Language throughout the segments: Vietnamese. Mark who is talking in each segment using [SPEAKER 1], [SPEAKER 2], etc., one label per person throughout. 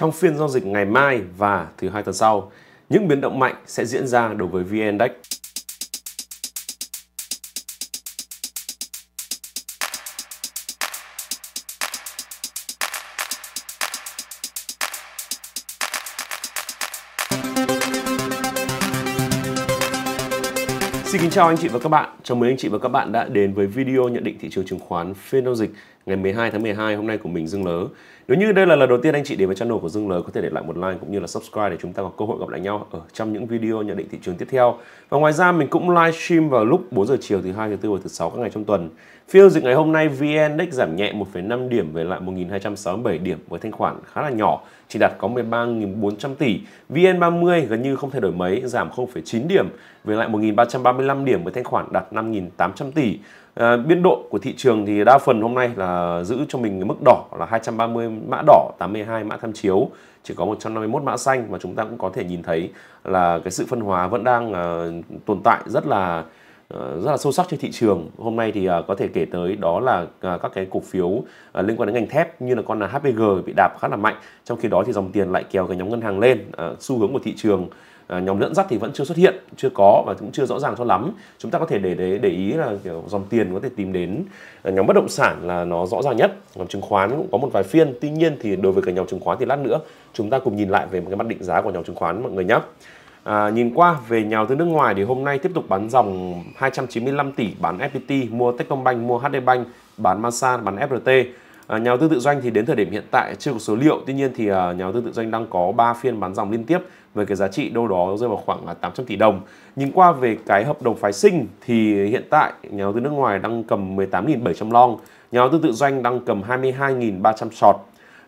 [SPEAKER 1] Trong phiên giao dịch ngày mai và thứ hai tuần sau, những biến động mạnh sẽ diễn ra đối với VN Index. Xin kính chào anh chị và các bạn. Chào mừng anh chị và các bạn đã đến với video nhận định thị trường chứng khoán phiên giao dịch ngày 12 tháng 12 hôm nay của mình Dương Lớ. Nếu như đây là lần đầu tiên anh chị đến với channel của Dương Lớ có thể để lại một like cũng như là subscribe để chúng ta có cơ hội gặp lại nhau ở trong những video nhận định thị trường tiếp theo. Và ngoài ra mình cũng live stream vào lúc 4 giờ chiều thứ hai thứ tư và thứ sáu các ngày trong tuần. Phiên dịch ngày hôm nay VN Index giảm nhẹ 1,5 điểm về lại 1267 điểm với thanh khoản khá là nhỏ, chỉ đạt có 13.400 tỷ. VN30 gần như không thay đổi mấy, giảm 0,9 điểm về lại 1335 điểm với thanh khoản đạt 5.800 tỷ. Ờ, biên độ của thị trường thì đa phần hôm nay là giữ cho mình mức đỏ là 230 mã đỏ, 82 mã tham chiếu, chỉ có 151 mã xanh và chúng ta cũng có thể nhìn thấy là cái sự phân hóa vẫn đang uh, tồn tại rất là Ờ, rất là sâu sắc trên thị trường hôm nay thì ờ, có thể kể tới đó là ờ, các cái cổ phiếu liên quan đến ngành thép như là con HPG bị đạp khá là mạnh trong khi đó thì dòng tiền lại kéo cái nhóm ngân hàng lên xu hướng của thị trường nhóm dẫn dắt thì vẫn chưa xuất hiện chưa có và cũng chưa rõ ràng cho lắm chúng ta có thể để để, để ý là kiểu dòng tiền có thể tìm đến nhóm bất động sản là nó rõ ràng nhất nhóm chứng khoán cũng có một vài phiên tuy nhiên thì đối với cái nhóm chứng khoán thì lát nữa chúng ta cùng nhìn lại về một cái mặt định giá của nhóm chứng khoán mọi người nhé À, nhìn qua về nhà đầu tư nước ngoài thì hôm nay tiếp tục bán dòng 295 tỷ bán FPT, mua Techcombank, mua HD Bank, bán Masan, bán FRT. À, nhà đầu tư tự doanh thì đến thời điểm hiện tại chưa có số liệu, tuy nhiên thì à, nhà đầu tư tự doanh đang có 3 phiên bán dòng liên tiếp với cái giá trị đâu đó rơi vào khoảng 800 tỷ đồng. Nhìn qua về cái hợp đồng phái sinh thì hiện tại nhà đầu tư nước ngoài đang cầm 18.700 long, nhà đầu tư tự doanh đang cầm 22.300 short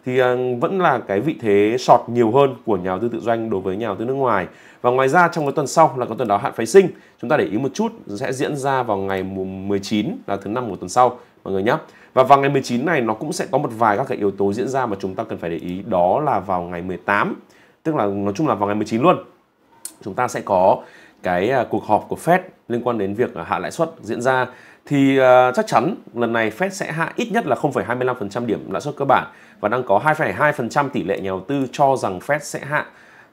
[SPEAKER 1] thì ờ, vẫn là cái vị thế sọt nhiều hơn của nhà đầu tư tự doanh đối với nhà đầu tư nước ngoài và ngoài ra trong cái tuần sau là có tuần đáo hạn phái sinh chúng ta để ý một chút sẽ diễn ra vào ngày 19 là thứ năm của tuần sau mọi người nhé và vào ngày 19 này nó cũng sẽ có một vài các cái yếu tố diễn ra mà chúng ta cần phải để ý đó là vào ngày 18 tức là nói chung là vào ngày 19 luôn chúng ta sẽ có cái à, cuộc họp của Fed liên quan đến việc à, hạ lãi suất diễn ra thì uh, chắc chắn lần này Fed sẽ hạ ít nhất là 0,25% điểm lãi suất cơ bản và đang có 2,2% tỷ lệ nhà đầu tư cho rằng Fed sẽ hạ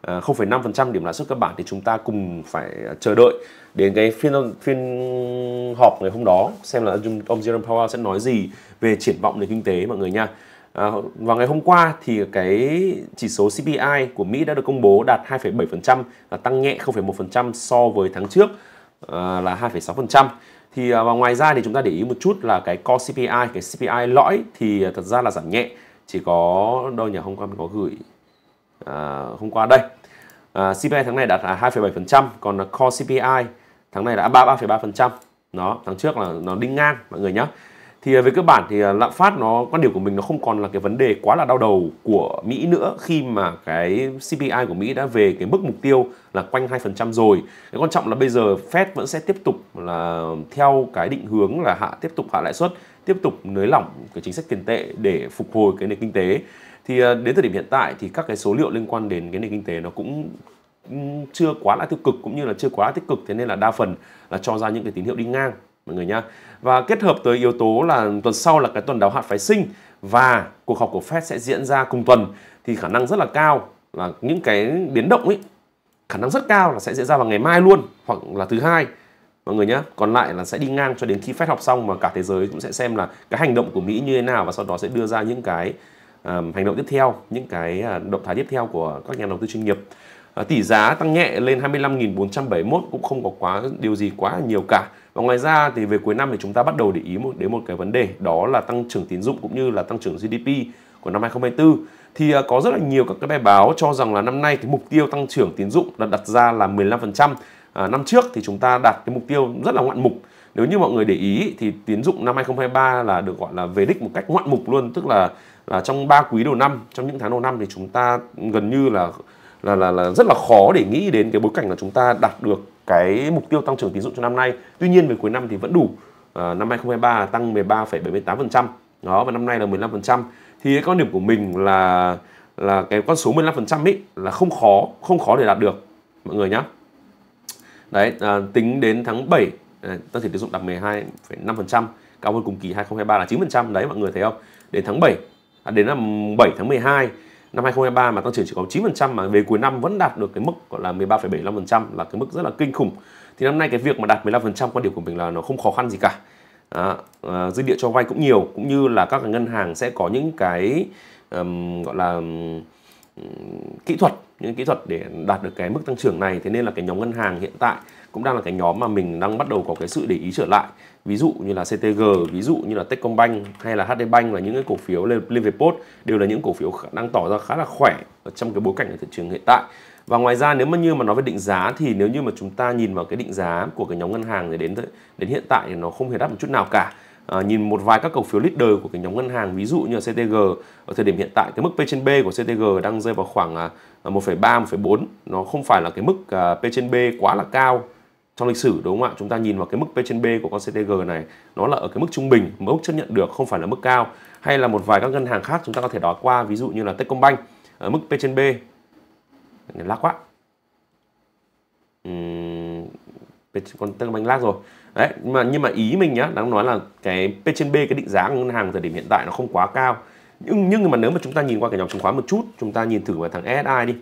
[SPEAKER 1] uh, à, 0,5% điểm lãi suất cơ bản thì chúng ta cùng phải à, chờ đợi đến cái phiên phiên họp ngày hôm đó xem là ông Jerome Powell sẽ nói gì về triển vọng nền kinh tế mọi người nha. À, và ngày hôm qua thì cái chỉ số CPI của Mỹ đã được công bố đạt 2,7% và tăng nhẹ 0,1% so với tháng trước à, là 2,6% thì à, và ngoài ra thì chúng ta để ý một chút là cái core CPI cái CPI lõi thì à, thật ra là giảm nhẹ chỉ có đâu nhỉ hôm qua mình có gửi à, hôm qua đây à, CPI tháng này đạt là 2,7% còn là core CPI tháng này đã 33,3% nó tháng trước là nó đi ngang mọi người nhé thì à, về cơ bản thì à, lạm phát nó quan điểm của mình nó không còn là cái vấn đề quá là đau đầu của Mỹ nữa khi mà cái CPI của Mỹ đã về cái mức mục tiêu là quanh 2% rồi. Cái quan trọng là bây giờ Fed vẫn sẽ tiếp tục là theo cái định hướng là hạ tiếp tục hạ lãi suất, tiếp tục nới lỏng cái chính sách tiền tệ để phục hồi cái nền kinh tế. Thì à, đến thời điểm hiện tại thì các cái số liệu liên quan đến cái nền kinh tế nó cũng chưa quá là tiêu cực cũng như là chưa quá là tích cực thế nên là đa phần là cho ra những cái tín hiệu đi ngang mọi người nhá. Và kết hợp tới yếu tố là tuần sau là cái tuần đáo hạn phái sinh và cuộc họp của Fed sẽ diễn ra cùng tuần thì khả năng rất là cao là những cái biến động ấy khả năng rất cao là sẽ diễn ra vào ngày mai luôn hoặc là thứ hai mọi người nhé còn lại là sẽ đi ngang cho đến khi Fed họp xong mà cả thế giới cũng sẽ xem là cái hành động của Mỹ như thế nào và sau đó sẽ đưa ra những cái um, hành động tiếp theo những cái uh, động thái tiếp theo của các nhà đầu tư chuyên nghiệp uh, tỷ giá tăng nhẹ lên 25.471 cũng không có quá điều gì quá nhiều cả và ngoài ra thì về cuối năm thì chúng ta bắt đầu để ý một đến một cái vấn đề đó là tăng trưởng tín dụng cũng như là tăng trưởng GDP của năm 2024 thì à, có rất là nhiều các cái bài báo cho rằng là năm nay thì mục tiêu tăng trưởng tín dụng là đặt ra là 15%. À, năm trước thì chúng ta đạt cái mục tiêu rất là ngoạn mục. Nếu như mọi người để ý thì tín dụng năm 2023 là được gọi là về đích một cách ngoạn mục luôn, tức là là trong 3 quý đầu năm, trong những tháng đầu năm thì chúng ta gần như là là là, là rất là khó để nghĩ đến cái bối cảnh là chúng ta đạt được cái mục tiêu tăng trưởng tín dụng cho năm nay. Tuy nhiên về cuối năm thì vẫn đủ. À, năm 2023 là tăng 13,78%. Đó và năm nay là 15%. Thì cái quan điểm của mình là là cái con số 15% ấy là không khó, không khó để đạt được mọi người nhá. Đấy, à, tính đến tháng 7 à, tăng trưởng tín dụng đạt 12,5%, cao hơn cùng kỳ 2023 là 9%. Đấy mọi người thấy không? Đến tháng 7 à, đến là 7 tháng 12 năm 2023 mà tăng trưởng chỉ có 9% mà về cuối năm vẫn đạt được cái mức gọi là 13,75% là cái mức rất là kinh khủng. Thì năm nay cái việc mà đạt 15% quan điểm của mình là nó không khó khăn gì cả. À, dư địa cho vay cũng nhiều cũng như là các ngân hàng sẽ có những cái um, gọi là kỹ thuật những kỹ thuật để đạt được cái mức tăng trưởng này thế nên là cái nhóm ngân hàng hiện tại cũng đang là cái nhóm mà mình đang bắt đầu có cái sự để ý trở lại ví dụ như là CTG ví dụ như là Techcombank hay là HD Bank và những cái cổ phiếu lên về post đều là những cổ phiếu đang tỏ ra khá là khỏe ở trong cái bối cảnh của thị trường hiện tại và ngoài ra nếu mà như mà nói về định giá thì nếu như mà chúng ta nhìn vào cái định giá của cái nhóm ngân hàng thì đến đến hiện tại thì nó không hề đắt một chút nào cả À, nhìn một vài các cổ phiếu leader của cái nhóm ngân hàng ví dụ như là CTG ở thời điểm hiện tại cái mức P trên B của CTG đang rơi vào khoảng 1,3 à, 1,4 à, nó không phải là cái mức à, P trên B quá là cao trong lịch sử đúng không ạ chúng ta nhìn vào cái mức P trên B của con CTG này nó là ở cái mức trung bình mức chấp nhận được không phải là mức cao hay là một vài các ngân hàng khác chúng ta có thể đói qua ví dụ như là Techcombank ở mức P trên B lắc quá con tức là banh lát rồi đấy nhưng mà nhưng mà ý mình nhá đang nói là cái p trên b cái định giá của ngân hàng thời điểm hiện tại nó không quá cao nhưng nhưng mà nếu mà chúng ta nhìn qua cái nhóm chứng khoán một chút chúng ta nhìn thử vào thằng SSI đi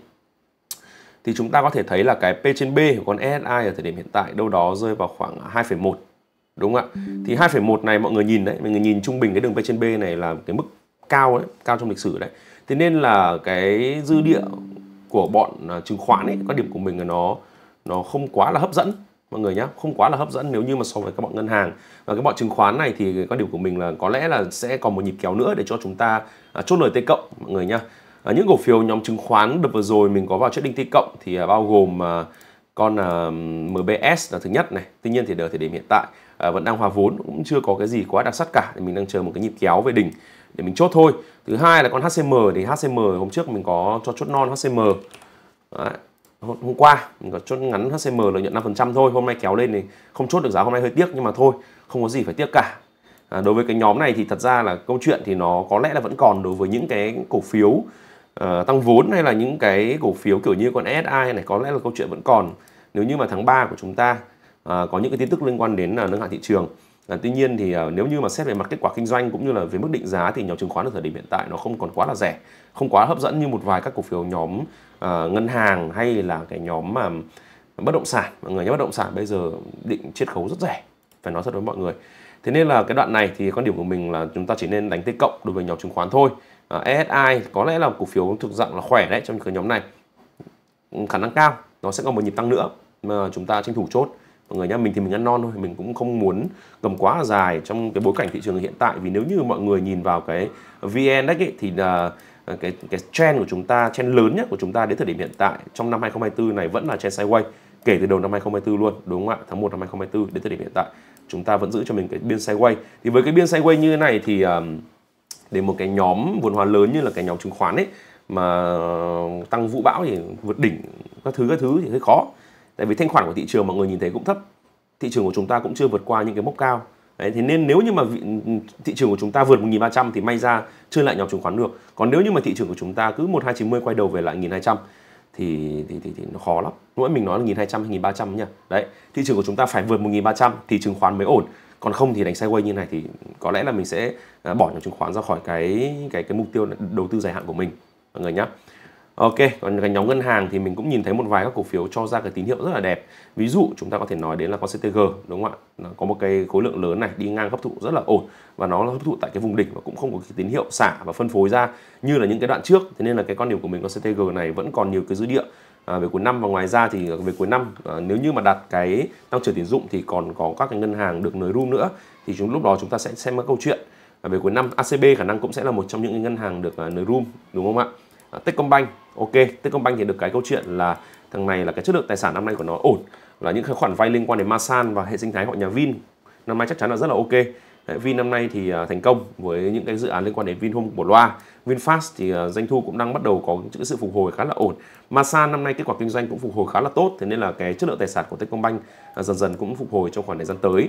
[SPEAKER 1] thì chúng ta có thể thấy là cái P trên B của con SSI ở thời điểm hiện tại đâu đó rơi vào khoảng 2,1 đúng không ạ? Thì 2,1 ừ. này mọi người nhìn đấy, mọi người nhìn trung bình cái đường P trên B này là cái mức cao đấy, cao trong lịch sử đấy. Thế nên là cái dư địa của bọn à, chứng khoán ấy, quan điểm của mình là nó nó không quá là hấp dẫn mọi người nhé không quá là hấp dẫn nếu như mà so với các bọn ngân hàng và cái bọn chứng khoán này thì quan điều của mình là có lẽ là sẽ còn một nhịp kéo nữa để cho chúng ta à, chốt lời t cộng mọi người nhé à, những cổ phiếu nhóm chứng khoán đợt vừa rồi mình có vào trading t cộng thì à, bao gồm à, con à, MBS là thứ nhất này tuy nhiên thì đợt thời điểm hiện tại à, vẫn đang hòa vốn cũng chưa có cái gì quá đặc sắc cả thì mình đang chờ một cái nhịp kéo về đỉnh để mình chốt thôi thứ hai là con HCM thì HCM hôm trước mình có cho chốt non HCM Đấy hôm qua có chốt ngắn HCM lợi nhuận 5% thôi hôm nay kéo lên thì không chốt được giá hôm nay hơi tiếc nhưng mà thôi không có gì phải tiếc cả à, đối với cái nhóm này thì thật ra là câu chuyện thì nó có lẽ là vẫn còn đối với những cái cổ phiếu uh, tăng vốn hay là những cái cổ phiếu kiểu như con SI này có lẽ là câu chuyện vẫn còn nếu như mà tháng 3 của chúng ta uh, có những cái tin tức liên quan đến uh, nâng hạ thị trường À, tuy nhiên thì à, nếu như mà xét về mặt kết quả kinh doanh cũng như là về mức định giá thì nhóm chứng khoán ở thời điểm hiện tại nó không còn quá là rẻ, không quá hấp dẫn như một vài các cổ phiếu nhóm à, ngân hàng hay là cái nhóm mà bất động sản. mọi Người nhà bất động sản bây giờ định chiết khấu rất rẻ, phải nói thật với mọi người. Thế nên là cái đoạn này thì quan điểm của mình là chúng ta chỉ nên đánh tích cộng đối với nhóm chứng khoán thôi. À, ờ, ESI có lẽ là cổ phiếu thực dạng là khỏe đấy trong cái nhóm này khả năng cao nó sẽ có một nhịp tăng nữa mà chúng ta tranh thủ chốt mọi người nhá mình thì mình ăn non thôi mình cũng không muốn cầm quá dài trong cái bối cảnh thị trường hiện tại vì nếu như mọi người nhìn vào cái vn đấy thì là à, cái cái trend của chúng ta trend lớn nhất của chúng ta đến thời điểm hiện tại trong năm 2024 này vẫn là trend sideways kể từ đầu năm 2024 luôn đúng không ạ tháng 1 năm 2024 đến thời điểm hiện tại chúng ta vẫn giữ cho mình cái biên sideways thì với cái biên sideways như thế này thì à, để một cái nhóm vốn hóa lớn như là cái nhóm chứng khoán ấy mà tăng vũ bão thì vượt đỉnh các thứ các thứ thì hơi khó tại vì thanh khoản của thị trường mọi người nhìn thấy cũng thấp thị trường của chúng ta cũng chưa vượt qua những cái mốc cao Đấy, thế nên nếu như mà vị, thị trường của chúng ta vượt 1.300 thì may ra chưa lại nhóm chứng khoán được còn nếu như mà thị trường của chúng ta cứ 1290 quay đầu về lại 1.200 thì, thì, thì, thì nó khó lắm mỗi mình nói là 1.200 hay 1.300 nha đấy thị trường của chúng ta phải vượt 1.300 thì chứng khoán mới ổn còn không thì đánh sideways như này thì có lẽ là mình sẽ à, bỏ những chứng khoán ra khỏi cái cái cái mục tiêu đầu tư dài hạn của mình mọi người nhé Ok, còn cái nhóm ngân hàng thì mình cũng nhìn thấy một vài các cổ phiếu cho ra cái tín hiệu rất là đẹp. Ví dụ chúng ta có thể nói đến là con CTG đúng không ạ? Nó có một cái khối lượng lớn này đi ngang hấp thụ rất là ổn và nó hấp thụ tại cái vùng đỉnh và cũng không có cái tín hiệu xả và phân phối ra như là những cái đoạn trước. Thế nên là cái con điều của mình con CTG này vẫn còn nhiều cái dư địa à, về cuối năm và ngoài ra thì về cuối năm à, nếu như mà đặt cái tăng trưởng tín dụng thì còn có các cái ngân hàng được nới room nữa thì chúng lúc đó chúng ta sẽ xem các câu chuyện. À, về cuối năm ACB khả năng cũng sẽ là một trong những ngân hàng được à, nới room đúng không ạ? À, Techcombank ok Techcombank thì được cái câu chuyện là thằng này là cái chất lượng tài sản năm nay của nó ổn là những khoản vay liên quan đến Masan và hệ sinh thái họ nhà Vin năm nay chắc chắn là rất là ok Vin năm nay thì à, thành công với những cái dự án liên quan đến Vinhome của loa VinFast thì à, doanh thu cũng đang bắt đầu có những sự phục hồi khá là ổn Masan năm nay kết quả kinh doanh cũng phục hồi khá là tốt thế nên là cái chất lượng tài sản của Techcombank dần dần cũng phục hồi trong khoảng thời gian tới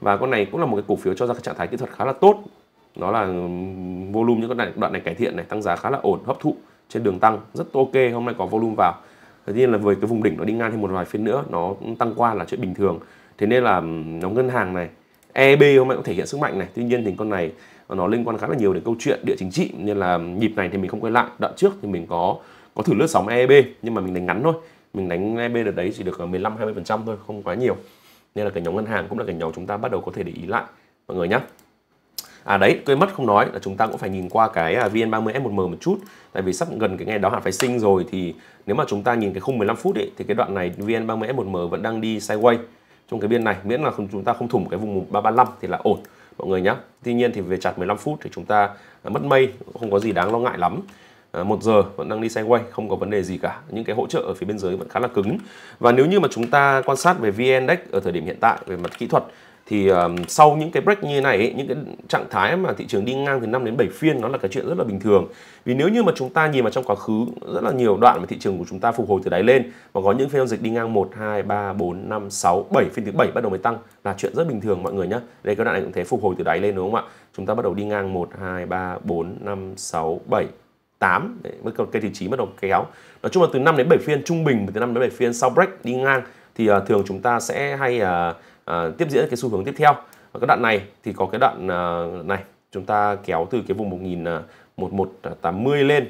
[SPEAKER 1] và con này cũng là một cái cổ phiếu cho ra cái trạng thái kỹ thuật khá là tốt nó là volume những cái đoạn này cải thiện này tăng giá khá là ổn hấp thụ trên đường tăng rất ok hôm nay có volume vào tất nhiên là với cái vùng đỉnh nó đi ngang thêm một vài phiên nữa nó tăng qua là chuyện bình thường thế nên là nhóm ngân hàng này EB hôm nay cũng thể hiện sức mạnh này tuy nhiên thì con này nó liên quan khá là nhiều đến câu chuyện địa chính trị nên là nhịp này thì mình không quay lại đợt trước thì mình có có thử lướt sóng EB nhưng mà mình đánh ngắn thôi mình đánh EB được đấy chỉ được 15 ờ, 20 thôi không quá nhiều nên là cái nhóm ngân hàng cũng là cái nhóm chúng ta bắt đầu có thể để ý lại mọi người nhé à đấy quên mất không nói là chúng ta cũng phải nhìn qua cái à, VN30 F1M một chút tại vì sắp gần cái ngày đó hạn phải sinh rồi thì nếu mà chúng ta nhìn cái khung 15 phút ấy thì cái đoạn này VN30 F1M vẫn đang đi sideways trong cái biên này miễn là chúng ta không thủng cái vùng 335 thì là ổn mọi người nhé Tuy nhiên thì về chặt 15 phút thì chúng ta à, mất mây không có gì đáng lo ngại lắm à, một giờ vẫn đang đi sideways không có vấn đề gì cả những cái hỗ trợ ở phía bên dưới vẫn khá là cứng và nếu như mà chúng ta quan sát về vn index ở thời điểm hiện tại về mặt kỹ thuật thì um, sau những cái break như thế này ấy, những cái trạng thái mà thị trường đi ngang từ 5 đến 7 phiên nó là cái chuyện rất là bình thường vì nếu như mà chúng ta nhìn vào trong quá khứ rất là nhiều đoạn mà thị trường của chúng ta phục hồi từ đáy lên và có những phiên giao dịch đi ngang 1, 2, 3, 4, 5, 6, 7 phiên thứ bảy bắt đầu mới tăng là chuyện rất bình thường mọi người nhé đây cái đoạn này cũng thế phục hồi từ đáy lên đúng không ạ chúng ta bắt đầu đi ngang 1, 2, 3, 4, 5, 6, 7 8 đấy, mới cây thứ 9 bắt đầu kéo nói chung là từ 5 đến 7 phiên trung bình từ 5 đến 7 phiên sau break đi ngang thì uh, thường chúng ta sẽ hay uh, À, tiếp diễn cái xu hướng tiếp theo và cái đoạn này thì có cái đoạn uh, này chúng ta kéo từ cái vùng 1180 à, lên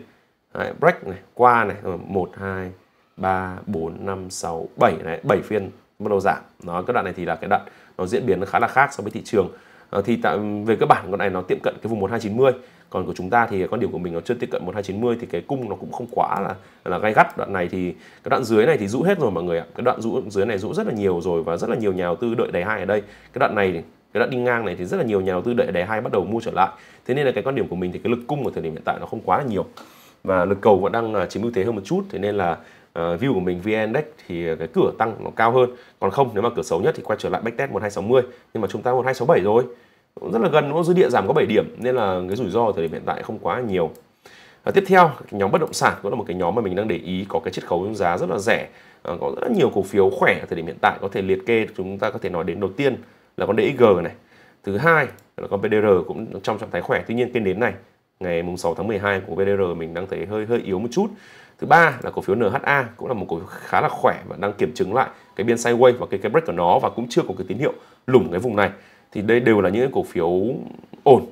[SPEAKER 1] Đấy, break này qua này 1 2 3 4 5 6 7 này 7 phiên bắt đầu giảm nó cái đoạn này thì là cái đoạn nó diễn biến khá là khác so với thị trường à, thì tại, về cơ bản con này nó tiệm cận cái vùng 1290 còn của chúng ta thì con điểm của mình nó chưa tiếp cận 1290 thì cái cung nó cũng không quá là là gai gắt đoạn này thì cái đoạn dưới này thì rũ hết rồi mọi người ạ cái đoạn rũ dưới này rũ rất là nhiều rồi và rất là nhiều nhà đầu tư đợi đầy hai ở đây cái đoạn này cái đoạn đi ngang này thì rất là nhiều nhà đầu tư đợi đầy hai bắt đầu mua trở lại thế nên là cái quan điểm của mình thì cái lực cung ở thời điểm hiện tại nó không quá là nhiều và lực cầu vẫn đang à, chiếm ưu thế hơn một chút thế nên là uh, view của mình VN Index thì cái cửa tăng nó cao hơn còn không nếu mà cửa xấu nhất thì quay trở lại backtest 1260 nhưng mà chúng ta 1267 rồi cũng rất là gần đúng không? dư địa giảm có 7 điểm nên là cái rủi ro thời điểm hiện tại không quá nhiều và tiếp theo nhóm bất động sản cũng là một cái nhóm mà mình đang để ý có cái chiết khấu giá rất là rẻ à, có rất là nhiều cổ phiếu khỏe thời điểm hiện tại có thể liệt kê chúng ta có thể nói đến đầu tiên là con DXG này thứ hai là con PDR cũng trong trạng thái khỏe tuy nhiên kênh đến này ngày mùng 6 tháng 12 của PDR mình đang thấy hơi hơi yếu một chút thứ ba là cổ phiếu NHA cũng là một cổ phiếu khá là khỏe và đang kiểm chứng lại cái biên sideways và cái, cái break của nó và cũng chưa có cái tín hiệu lủng cái vùng này thì đây đều là những cổ phiếu ổn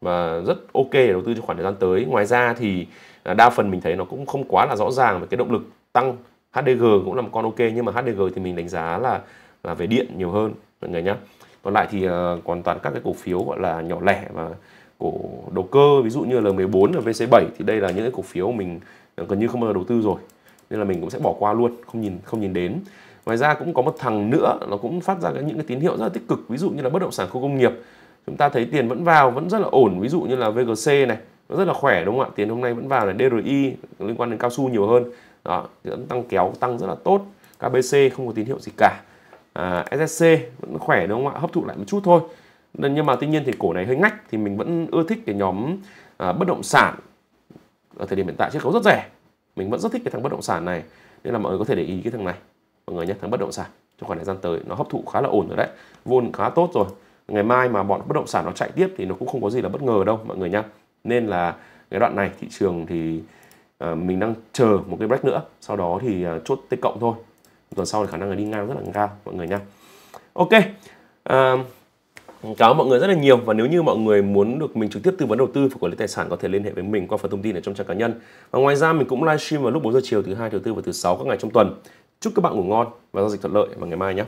[SPEAKER 1] và rất ok để đầu tư trong khoảng thời gian tới ngoài ra thì à, đa phần mình thấy nó cũng không quá là rõ ràng về cái động lực tăng HDG cũng là một con ok nhưng mà HDG thì mình đánh giá là là về điện nhiều hơn mọi người nhé còn lại thì còn à, toàn các cái cổ phiếu gọi là nhỏ lẻ và cổ đầu cơ ví dụ như là L14 và VC7 thì đây là những cái cổ phiếu mình gần như không bao giờ đầu tư rồi nên là mình cũng sẽ bỏ qua luôn không nhìn không nhìn đến ngoài ra cũng có một thằng nữa nó cũng phát ra những cái tín hiệu rất là tích cực ví dụ như là bất động sản khu công nghiệp chúng ta thấy tiền vẫn vào vẫn rất là ổn ví dụ như là VGC này nó rất là khỏe đúng không ạ tiền hôm nay vẫn vào là DRI liên quan đến cao su nhiều hơn đó vẫn tăng kéo tăng rất là tốt KBC không có tín hiệu gì cả à, SSC vẫn khỏe đúng không ạ hấp thụ lại một chút thôi nên nhưng mà tuy nhiên thì cổ này hơi ngách thì mình vẫn ưa thích cái nhóm à, bất động sản ở thời điểm hiện tại chiết khấu rất rẻ mình vẫn rất thích cái thằng bất động sản này nên là mọi người có thể để ý cái thằng này mọi người nhé thằng bất động sản trong khoảng thời gian tới nó hấp thụ khá là ổn rồi đấy vôn khá tốt rồi ngày mai mà bọn bất động sản nó chạy tiếp thì nó cũng không có gì là bất ngờ đâu mọi người nhá nên là cái đoạn này thị trường thì à, mình đang chờ một cái break nữa sau đó thì à, chốt tích cộng thôi tuần sau thì khả năng là đi ngang rất là cao mọi người nhá ok à, cảm ơn mọi người rất là nhiều và nếu như mọi người muốn được mình trực tiếp tư vấn đầu tư và quản lý tài sản có thể liên hệ với mình qua phần thông tin ở trong trang cá nhân và ngoài ra mình cũng livestream vào lúc 4 giờ chiều thứ hai thứ tư và thứ sáu các ngày trong tuần Chúc các bạn ngủ ngon và giao dịch thuận lợi vào ngày mai nhé.